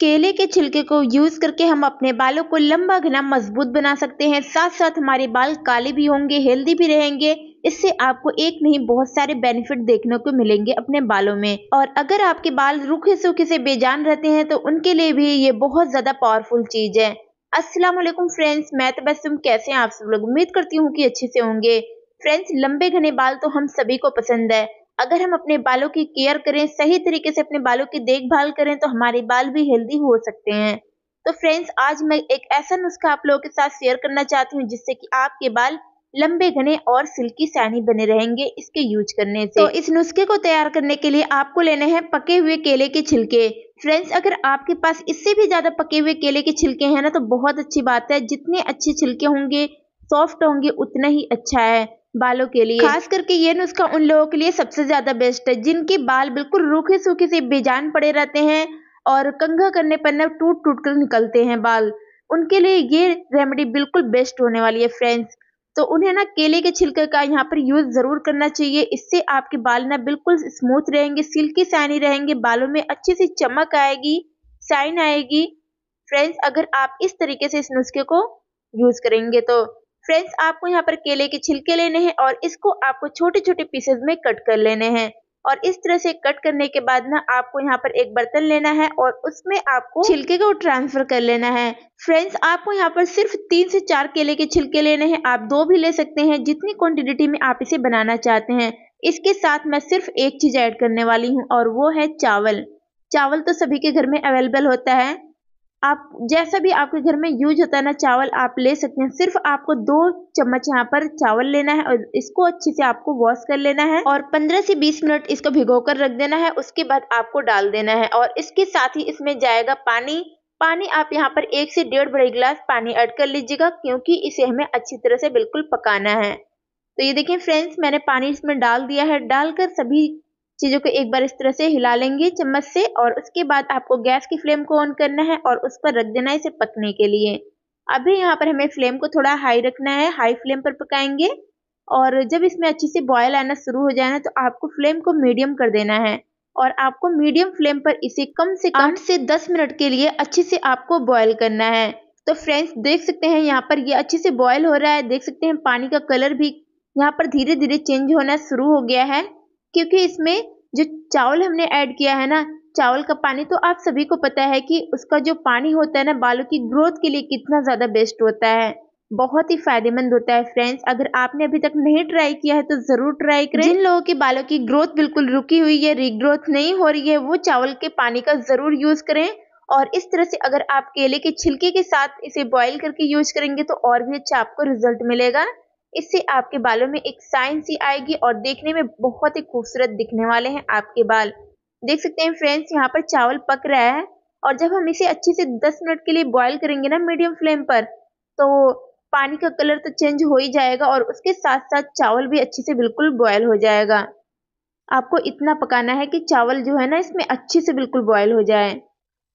केले के छिलके को यूज करके हम अपने बालों को लंबा घना मजबूत बना सकते हैं साथ साथ हमारे बाल काले भी होंगे हेल्दी भी रहेंगे इससे आपको एक नहीं बहुत सारे बेनिफिट देखने को मिलेंगे अपने बालों में और अगर आपके बाल रूखे सूखे से बेजान रहते हैं तो उनके लिए भी ये बहुत ज्यादा पावरफुल चीज है असलम फ्रेंड्स मैं तो बस तुम कैसे हैं आप सब लोग उम्मीद करती हूँ कि अच्छे से होंगे फ्रेंड्स लंबे घने बाल तो हम सभी को पसंद है अगर हम अपने बालों की केयर करें सही तरीके से अपने बालों की देखभाल करें तो हमारे बाल भी हेल्दी हो सकते हैं तो फ्रेंड्स आज मैं एक ऐसा नुस्खा आप लोगों के साथ शेयर करना चाहती हूँ जिससे कि आपके बाल लंबे घने और सिल्की सैनी बने रहेंगे इसके यूज करने से तो इस नुस्खे को तैयार करने के लिए आपको लेने हैं पके हुए केले के छिलके फ्रेंड्स अगर आपके पास इससे भी ज्यादा पके हुए केले के छिलके हैं ना तो बहुत अच्छी बात है जितने अच्छे छिलके होंगे सॉफ्ट होंगे उतना ही अच्छा है बालों के लिए खास करके ये नुस्खा उन लोगों के लिए सबसे ज्यादा बेस्ट है जिनके बाल बिल्कुल रूखे सूखे से बेजान पड़े रहते हैं और कंघा करने पर न टूट टूट कर निकलते हैं बाल उनके लिए ये रेमेडी बिल्कुल बेस्ट होने वाली है फ्रेंड्स तो उन्हें ना केले के छिलके का यहाँ पर यूज़ ज़रूर करना चाहिए इससे आपके बाल ना बिल्कुल स्मूथ रहेंगे सिल्की साइनी रहेंगे बालों में अच्छी सी चमक आएगी साइन आएगी फ्रेंड्स अगर आप इस तरीके से इस नुस्खे को यूज़ करेंगे तो फ्रेंड्स आपको यहाँ पर केले के छिलके लेने हैं और इसको आपको छोटे छोटे पीसेज में कट कर लेने हैं और इस तरह से कट करने के बाद ना आपको यहाँ पर एक बर्तन लेना है और उसमें आपको छिलके को ट्रांसफर कर लेना है फ्रेंड्स आपको यहाँ पर सिर्फ तीन से चार केले के छिलके लेने हैं आप दो भी ले सकते हैं जितनी क्वांटिटी में आप इसे बनाना चाहते हैं इसके साथ मैं सिर्फ एक चीज ऐड करने वाली हूँ और वो है चावल चावल तो सभी के घर में अवेलेबल होता है आप जैसा भी आपके घर में यूज होता है ना चावल आप ले सकते हैं सिर्फ आपको दो चम्मच यहाँ पर चावल लेना है और इसको अच्छे से आपको वॉश कर लेना है और 15 से 20 मिनट इसको भिगो कर रख देना है उसके बाद आपको डाल देना है और इसके साथ ही इसमें जाएगा पानी पानी आप यहाँ पर एक से डेढ़ बड़े गिलास पानी एड कर लीजिएगा क्योंकि इसे हमें अच्छी तरह से बिल्कुल पकाना है तो ये देखिए फ्रेंड्स मैंने पानी इसमें डाल दिया है डालकर सभी चीज़ों को एक बार इस तरह से हिला लेंगे चम्मच से और उसके बाद आपको गैस की फ्लेम को ऑन करना है और उस पर रख देना है इसे पकने के लिए अभी यहाँ पर हमें फ्लेम को थोड़ा हाई रखना है हाई फ्लेम पर पकाएंगे और जब इसमें अच्छे से बॉयल आना शुरू हो जाए ना तो आपको फ्लेम को मीडियम कर देना है और आपको मीडियम फ्लेम पर इसे कम से कम आठ से दस मिनट के लिए अच्छे से आपको बॉयल करना है तो फ्रेंड्स देख सकते हैं यहाँ पर ये अच्छे से बॉयल हो रहा है देख सकते हैं पानी का कलर भी यहाँ पर धीरे धीरे चेंज होना शुरू हो गया है क्योंकि इसमें जो चावल हमने ऐड किया है ना चावल का पानी तो आप सभी को पता है कि उसका जो पानी होता है ना बालों की ग्रोथ के लिए कितना ज़्यादा बेस्ट होता है बहुत ही फायदेमंद होता है फ्रेंड्स अगर आपने अभी तक नहीं ट्राई किया है तो जरूर ट्राई करें जिन लोगों के बालों की ग्रोथ बिल्कुल रुकी हुई है रीग्रोथ नहीं हो रही है वो चावल के पानी का जरूर यूज करें और इस तरह से अगर आप केले के छिलके के साथ इसे बॉईल करके यूज करेंगे तो और भी अच्छा आपको रिजल्ट मिलेगा इससे आपके बालों में एक साइन सी आएगी और देखने में बहुत ही खूबसूरत दिखने वाले हैं आपके बाल देख सकते हैं फ्रेंड्स यहाँ पर चावल पक रहा है और जब हम इसे अच्छे से 10 मिनट के लिए बॉईल करेंगे ना मीडियम फ्लेम पर तो पानी का कलर तो चेंज हो ही जाएगा और उसके साथ साथ चावल भी अच्छे से बिल्कुल बॉयल हो जाएगा आपको इतना पकाना है कि चावल जो है ना इसमें अच्छे से बिल्कुल बॉयल हो जाए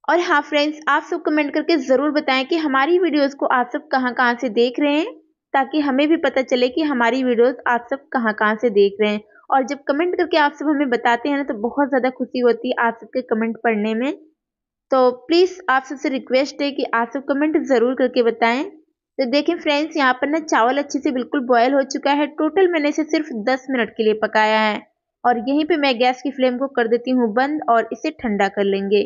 और हाँ फ्रेंड्स आप सब कमेंट करके ज़रूर बताएं कि हमारी वीडियोस को आप सब कहाँ कहाँ से देख रहे हैं ताकि हमें भी पता चले कि हमारी वीडियोस आप सब कहाँ कहाँ से देख रहे हैं और जब कमेंट करके आप सब हमें बताते हैं ना तो बहुत ज़्यादा खुशी होती है आप सबके कमेंट पढ़ने में तो प्लीज़ आप सबसे रिक्वेस्ट है कि आप सब कमेंट ज़रूर करके बताएं तो देखें फ्रेंड्स यहाँ पर ना चावल अच्छे से बिल्कुल बॉयल हो चुका है टोटल मैंने इसे सिर्फ दस मिनट के लिए पकाया है और यहीं पे मैं गैस की फ्लेम को कर देती हूँ बंद और इसे ठंडा कर लेंगे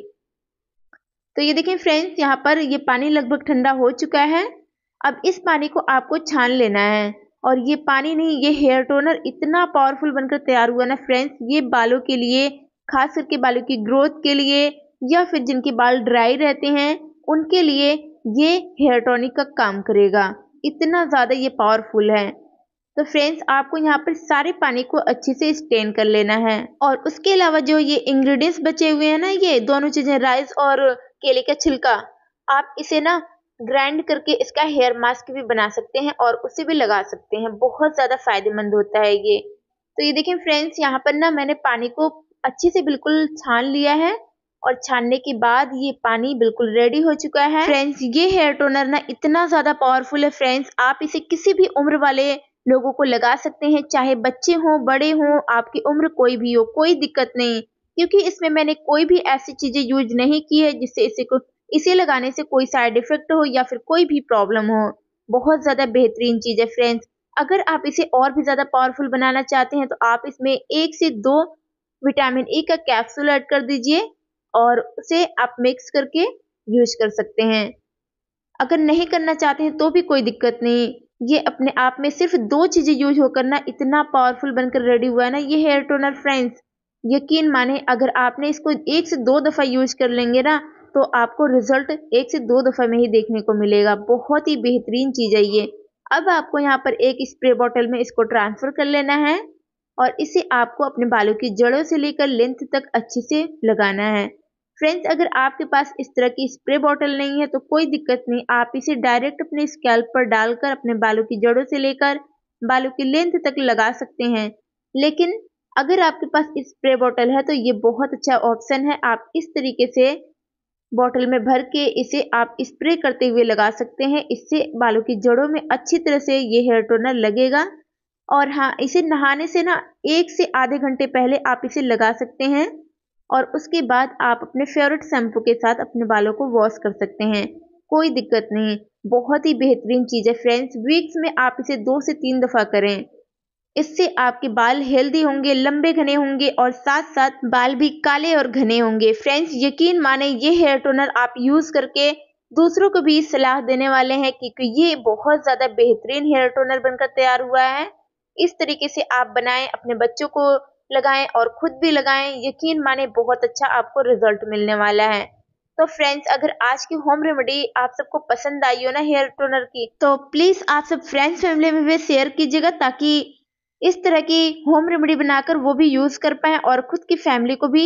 तो ये देखें फ्रेंड्स यहाँ पर ये पानी लगभग ठंडा हो चुका है अब इस पानी को आपको छान लेना है और ये पानी नहीं ये हेयर टोनर इतना पावरफुल बनकर तैयार हुआ ना फ्रेंड्स ये बालों के लिए खास करके बालों की ग्रोथ के लिए या फिर जिनके बाल ड्राई रहते हैं उनके लिए ये हेयर टॉनिक का काम करेगा इतना ज़्यादा ये पावरफुल है तो फ्रेंड्स आपको यहाँ पर सारे पानी को अच्छे से स्टेन कर लेना है और उसके अलावा जो ये इंग्रेडिएंट्स बचे हुए हैं ना ये दोनों चीज़ें राइस और केले का छिलका आप इसे ना ग्राइंड करके इसका हेयर मास्क भी बना सकते हैं और उसे भी लगा सकते हैं बहुत ज़्यादा फायदेमंद होता है ये तो ये देखें फ्रेंड्स यहाँ पर ना मैंने पानी को अच्छे से बिल्कुल छान लिया है और छानने के बाद ये पानी बिल्कुल रेडी हो चुका है फ्रेंड्स ये हेयर टोनर ना इतना ज़्यादा पावरफुल है फ्रेंड्स आप इसे किसी भी उम्र वाले लोगों को लगा सकते हैं चाहे बच्चे हों बड़े हों आपकी उम्र कोई भी हो कोई दिक्कत नहीं क्योंकि इसमें मैंने कोई भी ऐसी चीज़ें यूज नहीं की है जिससे इसे को इसे लगाने से कोई साइड इफेक्ट हो या फिर कोई भी प्रॉब्लम हो बहुत ज़्यादा बेहतरीन चीज़ है फ्रेंड्स अगर आप इसे और भी ज़्यादा पावरफुल बनाना चाहते हैं तो आप इसमें एक से दो विटामिन ए e का कैप्सूल ऐड कर दीजिए और उसे आप मिक्स करके यूज कर सकते हैं अगर नहीं करना चाहते हैं तो भी कोई दिक्कत नहीं ये अपने आप में सिर्फ दो चीज़ें यूज होकर ना इतना पावरफुल बनकर रेडी हुआ है ना ये हेयर टोनर फ्रेंड्स यकीन माने अगर आपने इसको एक से दो दफ़ा यूज कर लेंगे ना तो आपको रिजल्ट एक से दो दफ़ा में ही देखने को मिलेगा बहुत ही बेहतरीन चीज़ है ये अब आपको यहाँ पर एक स्प्रे बॉटल में इसको ट्रांसफ़र कर लेना है और इसे आपको अपने बालों की जड़ों से लेकर लेंथ तक अच्छे से लगाना है फ्रेंड्स अगर आपके पास इस तरह की स्प्रे बॉटल नहीं है तो कोई दिक्कत नहीं आप इसे डायरेक्ट अपने स्कैल्प पर डालकर अपने बालों की जड़ों से लेकर बालों की लेंथ तक लगा सकते हैं लेकिन अगर आपके पास स्प्रे बॉटल है तो ये बहुत अच्छा ऑप्शन है आप इस तरीके से बॉटल में भर के इसे आप स्प्रे करते हुए लगा सकते हैं इससे बालों की जड़ों में अच्छी तरह से ये हेयर टोनर लगेगा और हाँ इसे नहाने से ना एक से आधे घंटे पहले आप इसे लगा सकते हैं और उसके बाद आप अपने फेवरेट शैम्पू के साथ अपने बालों को वॉश कर सकते हैं कोई दिक्कत नहीं बहुत ही बेहतरीन चीज़ है फ्रेंड्स वीक्स में आप इसे दो से तीन दफ़ा करें इससे आपके बाल हेल्दी होंगे लंबे घने होंगे और साथ साथ बाल भी काले और घने होंगे फ्रेंड्स यकीन माने ये हेयर टोनर आप यूज़ करके दूसरों को भी सलाह देने वाले हैं क्योंकि ये बहुत ज़्यादा बेहतरीन हेयर टोनर बनकर तैयार हुआ है इस तरीके से आप बनाएं अपने बच्चों को लगाएं और खुद भी लगाएं यकीन माने बहुत अच्छा आपको रिजल्ट मिलने वाला है तो फ्रेंड्स अगर आज की होम रेमेडी आप सबको पसंद आई हो ना हेयर टोनर की तो प्लीज़ आप सब फ्रेंड्स फैमिली में भी शेयर कीजिएगा ताकि इस तरह की होम रेमेडी बनाकर वो भी यूज़ कर पाए और खुद की फैमिली को भी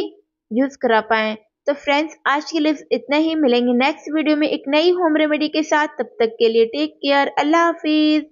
यूज़ करा पाए तो फ्रेंड्स आज के लिए इतना ही मिलेंगे नेक्स्ट वीडियो में एक नई होम रेमेडी के साथ तब तक के लिए टेक केयर अल्लाह हाफिज़